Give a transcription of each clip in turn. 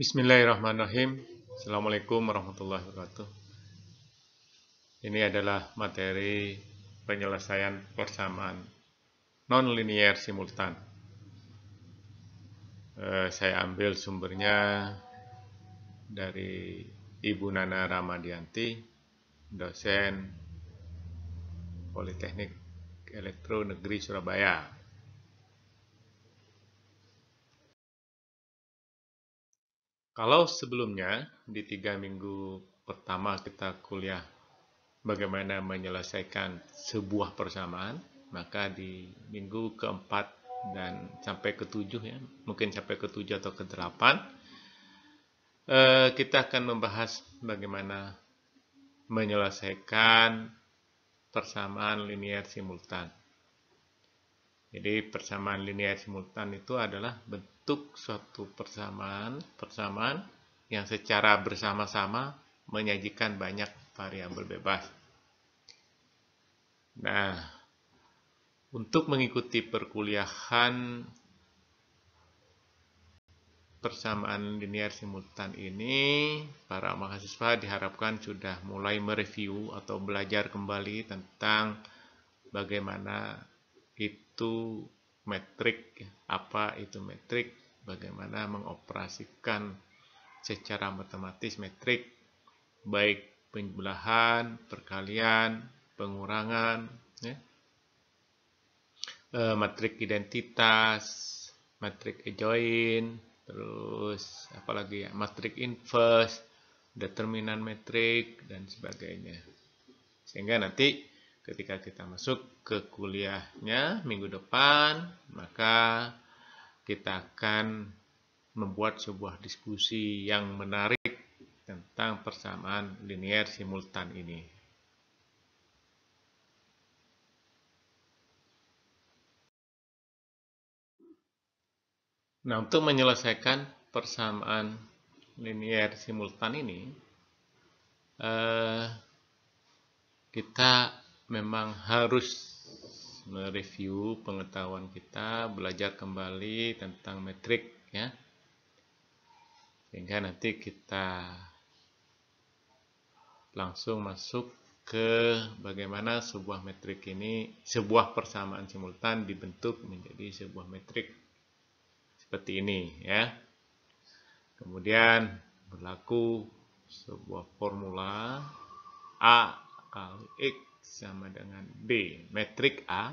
Bismillahirrahmanirrahim. Assalamualaikum warahmatullahi wabarakatuh. Ini adalah materi penyelesaian persamaan non-linear simultan. Eh, saya ambil sumbernya dari Ibu Nana Ramadianti, dosen Politeknik Elektro Negeri Surabaya. Kalau sebelumnya, di tiga minggu pertama kita kuliah bagaimana menyelesaikan sebuah persamaan, maka di minggu keempat dan sampai ketujuh ya, mungkin sampai ketujuh atau kedelapan, eh, kita akan membahas bagaimana menyelesaikan persamaan linear simultan. Jadi persamaan linear simultan itu adalah bentuk membentuk suatu persamaan persamaan yang secara bersama-sama menyajikan banyak variabel bebas. Nah, untuk mengikuti perkuliahan persamaan linear simultan ini, para mahasiswa diharapkan sudah mulai mereview atau belajar kembali tentang bagaimana itu metrik, apa itu metrik, bagaimana mengoperasikan secara matematis metrik baik penjumlahan, perkalian, pengurangan, ya. e, eh, matrik identitas, matrik adjoin, terus apalagi ya, matrik inverse, determinan metrik dan sebagainya. Sehingga nanti ketika kita masuk ke kuliahnya minggu depan, maka kita akan membuat sebuah diskusi yang menarik tentang persamaan linear simultan ini. Nah, untuk menyelesaikan persamaan linear simultan ini, eh, kita memang harus mereview pengetahuan kita, belajar kembali tentang metrik ya. Sehingga nanti kita langsung masuk ke bagaimana sebuah metrik ini, sebuah persamaan simultan dibentuk menjadi sebuah metrik seperti ini ya. Kemudian berlaku sebuah formula A kali X sama dengan B. Metrik A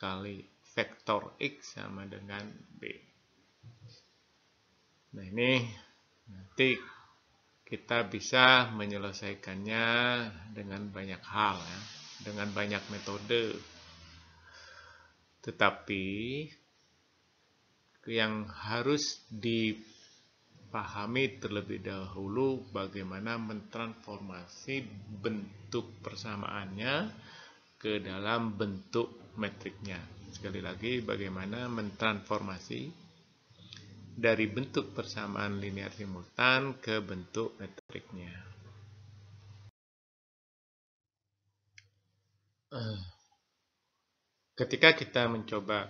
kali vektor X sama dengan B. Nah ini nanti kita bisa menyelesaikannya dengan banyak hal, ya, dengan banyak metode. Tetapi yang harus di pahami terlebih dahulu bagaimana mentransformasi bentuk persamaannya ke dalam bentuk metriknya. Sekali lagi, bagaimana mentransformasi dari bentuk persamaan linear simultan ke bentuk metriknya. Eh, ketika kita mencoba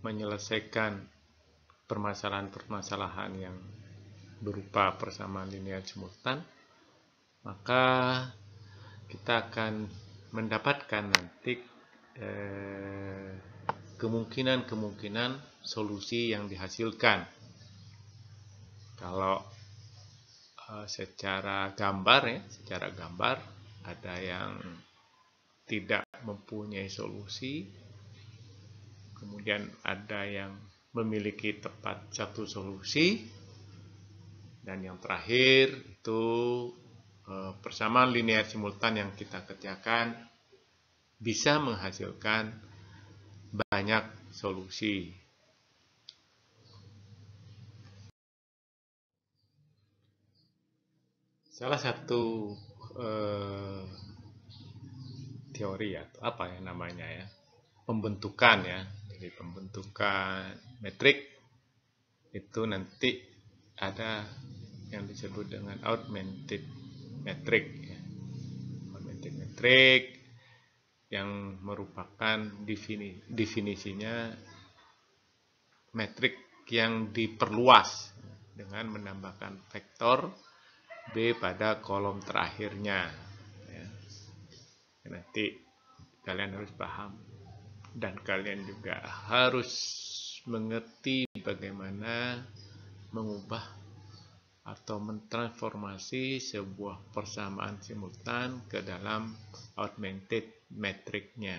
menyelesaikan permasalahan-permasalahan yang berupa persamaan linear simultan, maka kita akan mendapatkan nanti eh, kemungkinan-kemungkinan eh, solusi yang dihasilkan. Kalau eh, secara gambar ya, secara gambar ada yang tidak mempunyai solusi, kemudian ada yang memiliki tepat satu solusi, dan yang terakhir itu eh, persamaan linear simultan yang kita kerjakan bisa menghasilkan banyak solusi. Salah satu eh, teori atau apa ya namanya ya, pembentukan ya, jadi pembentukan metrik itu nanti ada yang disebut dengan augmented metric ya. augmented metric yang merupakan defini, definisinya metrik yang diperluas dengan menambahkan vektor B pada kolom terakhirnya ya. nanti kalian harus paham dan kalian juga harus mengerti bagaimana mengubah atau mentransformasi sebuah persamaan simultan ke dalam augmented matrixnya.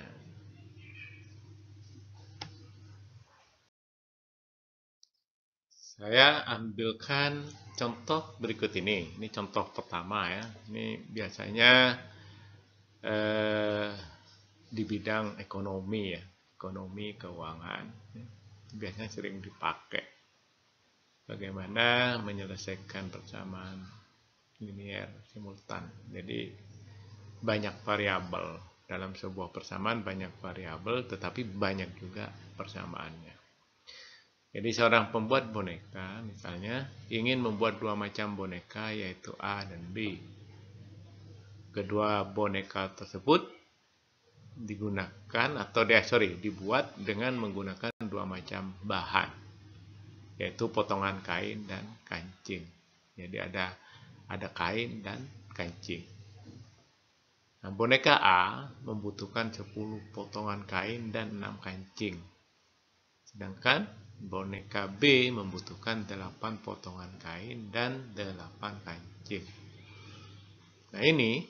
Saya ambilkan contoh berikut ini. Ini contoh pertama ya. Ini biasanya eh, di bidang ekonomi ya, ekonomi keuangan. Biasanya sering dipakai bagaimana menyelesaikan persamaan linier simultan. Jadi banyak variabel dalam sebuah persamaan banyak variabel tetapi banyak juga persamaannya. Jadi seorang pembuat boneka misalnya ingin membuat dua macam boneka yaitu A dan B. Kedua boneka tersebut digunakan atau dia sorry dibuat dengan menggunakan dua macam bahan yaitu potongan kain dan kancing. Jadi ada ada kain dan kancing. Nah, boneka A membutuhkan 10 potongan kain dan 6 kancing. Sedangkan boneka B membutuhkan 8 potongan kain dan 8 kancing. Nah, ini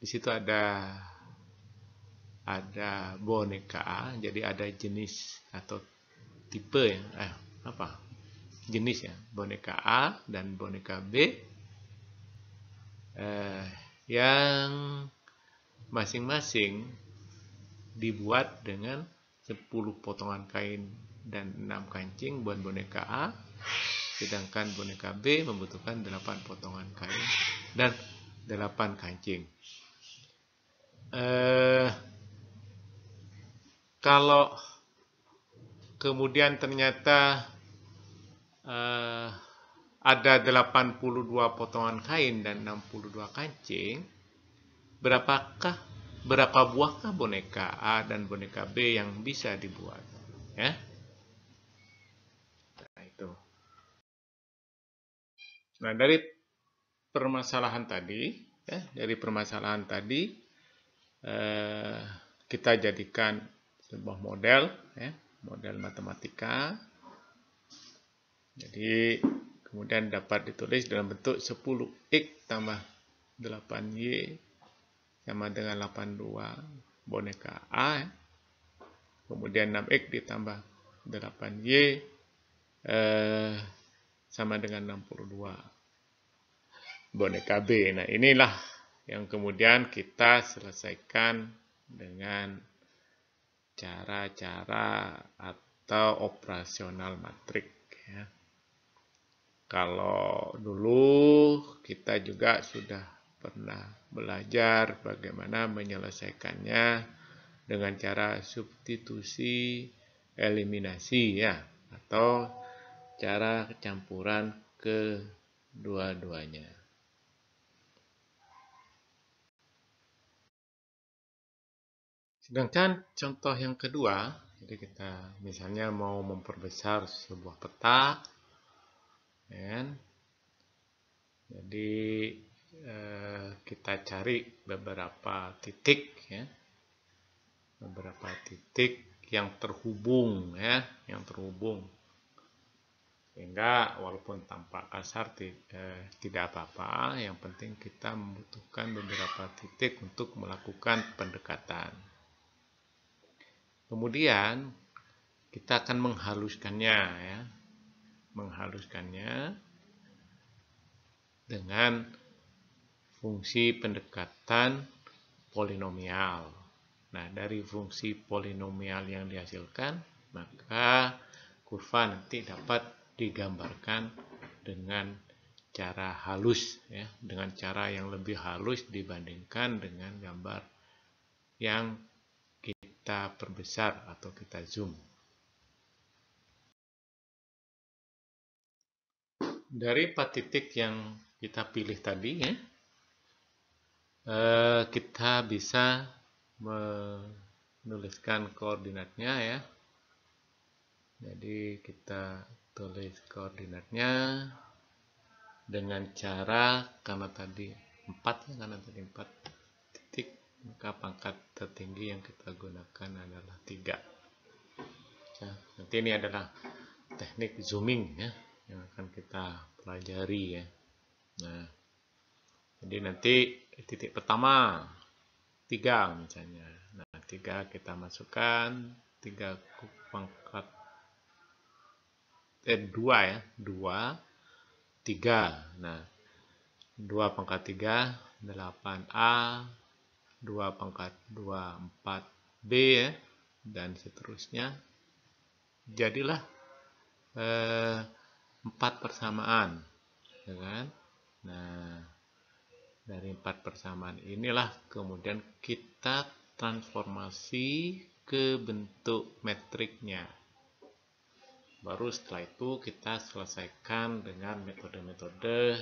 di situ ada ada boneka A, jadi ada jenis atau tipe ya. Eh, apa? jenis ya, boneka A dan boneka B eh, yang masing-masing dibuat dengan 10 potongan kain dan 6 kancing buat boneka A sedangkan boneka B membutuhkan 8 potongan kain dan 8 kancing. Eh, kalau kemudian ternyata uh, ada 82 potongan kain dan 62 kancing, berapakah berapa buahkah boneka A dan boneka B yang bisa dibuat? Ya. Nah, itu. Nah, dari permasalahan tadi, ya, dari permasalahan tadi eh, kita jadikan sebuah model, ya, model matematika jadi kemudian dapat ditulis dalam bentuk 10x tambah 8y sama dengan 82 boneka A. Kemudian 6x ditambah 8y eh, sama dengan 62 boneka B. Nah inilah yang kemudian kita selesaikan dengan cara-cara atau operasional matrik. Ya. Kalau dulu kita juga sudah pernah belajar bagaimana menyelesaikannya dengan cara substitusi eliminasi ya atau cara campuran kedua-duanya. Sedangkan contoh yang kedua, jadi kita misalnya mau memperbesar sebuah peta kan? jadi eh, kita cari beberapa titik ya beberapa titik yang terhubung ya yang terhubung sehingga walaupun tampak kasar eh, tidak apa-apa yang penting kita membutuhkan beberapa titik untuk melakukan pendekatan kemudian kita akan menghaluskannya ya menghaluskannya dengan fungsi pendekatan polinomial. Nah, dari fungsi polinomial yang dihasilkan, maka kurva nanti dapat digambarkan dengan cara halus ya, dengan cara yang lebih halus dibandingkan dengan gambar yang kita perbesar atau kita zoom. dari empat titik yang kita pilih tadi ya, eh, kita bisa menuliskan koordinatnya ya. Jadi kita tulis koordinatnya dengan cara karena tadi 4 ya karena tadi 4 titik maka pangkat tertinggi yang kita gunakan adalah tiga. nah, nanti ini adalah teknik zooming ya yang akan kita pelajari ya. Nah, jadi nanti titik pertama tiga misalnya. Nah, tiga kita masukkan tiga pangkat eh dua ya, dua tiga. Nah, dua pangkat tiga delapan a, dua pangkat dua empat b ya, dan seterusnya. Jadilah eh, empat persamaan ya kan nah dari empat persamaan inilah kemudian kita transformasi ke bentuk metriknya baru setelah itu kita selesaikan dengan metode-metode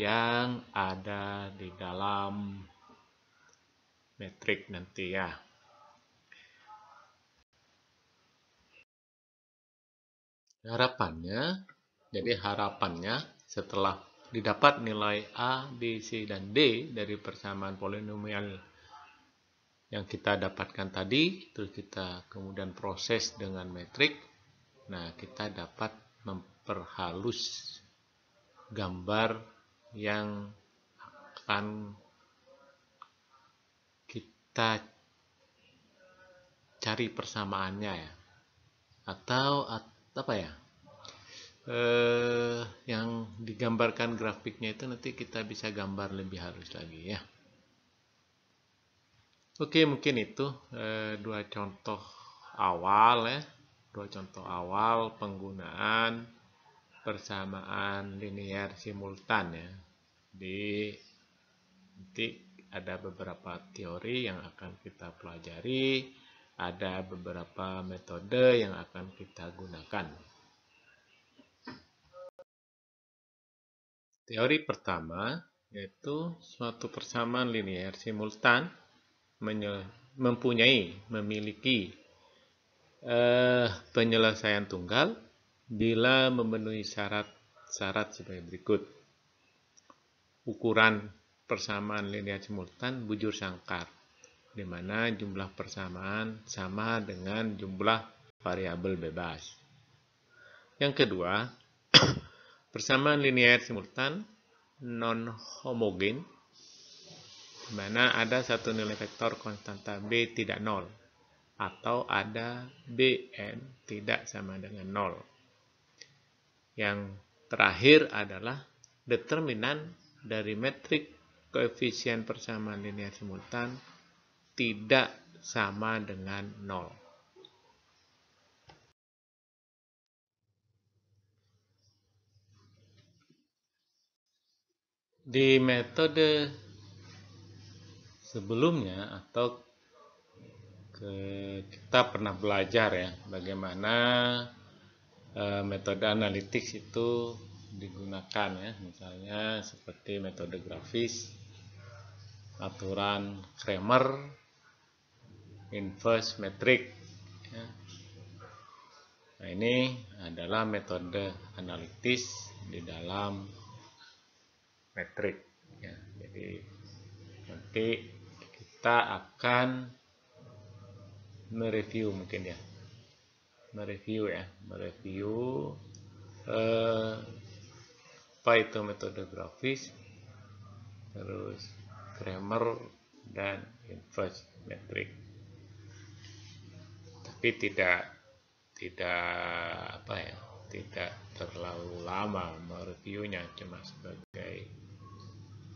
yang ada di dalam metrik nanti ya. Harapannya jadi harapannya setelah didapat nilai A, B, C, dan D dari persamaan polinomial yang kita dapatkan tadi, terus kita kemudian proses dengan metrik, nah kita dapat memperhalus gambar yang akan kita cari persamaannya ya atau apa ya eh, yang digambarkan grafiknya itu nanti kita bisa gambar lebih halus lagi ya. Oke mungkin itu eh, dua contoh awal ya, dua contoh awal penggunaan persamaan linear simultan ya. Di nanti ada beberapa teori yang akan kita pelajari, ada beberapa metode yang akan kita gunakan. Teori pertama yaitu suatu persamaan linier simultan mempunyai, memiliki eh, penyelesaian tunggal bila memenuhi syarat-syarat sebagai berikut. Ukuran persamaan linier simultan bujur sangkar, di mana jumlah persamaan sama dengan jumlah variabel bebas. Yang kedua, persamaan linear simultan non homogen di mana ada satu nilai vektor konstanta b tidak nol atau ada bn tidak sama dengan nol. Yang terakhir adalah determinan dari metrik koefisien persamaan linear simultan tidak sama dengan nol. di metode sebelumnya atau ke, kita pernah belajar ya bagaimana e, metode analitik itu digunakan ya misalnya seperti metode grafis aturan Kramer inverse metric ya. nah ini adalah metode analitis di dalam metrik. Ya, jadi nanti kita akan mereview mungkin ya, mereview ya, mereview eh, apa itu metode grafis, terus grammar dan inverse metric. Tapi tidak tidak apa ya, tidak terlalu lama mereviewnya cuma sebagai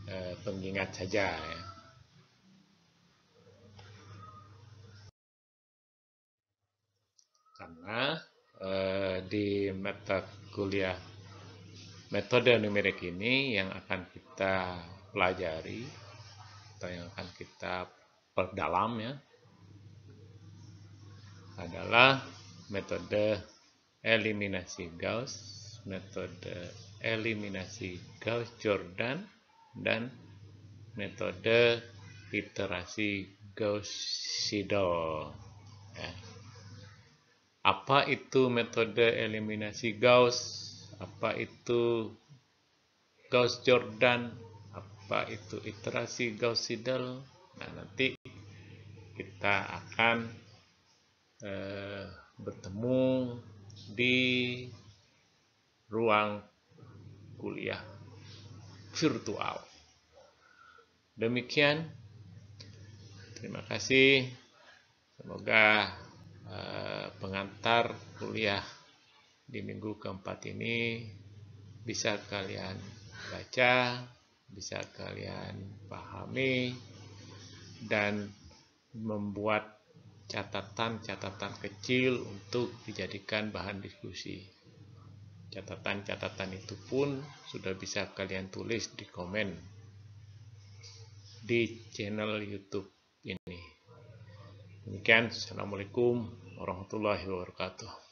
Eh, pengingat saja ya. Karena eh, di mata kuliah metode numerik ini yang akan kita pelajari atau yang akan kita perdalam ya adalah metode eliminasi Gauss, metode eliminasi Gauss-Jordan, dan metode iterasi Gauss-Seidel. Ya. Apa itu metode eliminasi Gauss? Apa itu Gauss-Jordan? Apa itu iterasi Gauss-Seidel? Nah, nanti kita akan eh, bertemu di ruang kuliah virtual. Demikian, terima kasih. Semoga eh, pengantar kuliah di minggu keempat ini bisa kalian baca, bisa kalian pahami, dan membuat catatan-catatan kecil untuk dijadikan bahan diskusi. Catatan-catatan itu pun sudah bisa kalian tulis di komen di channel YouTube ini. Demikian, Assalamualaikum warahmatullahi wabarakatuh.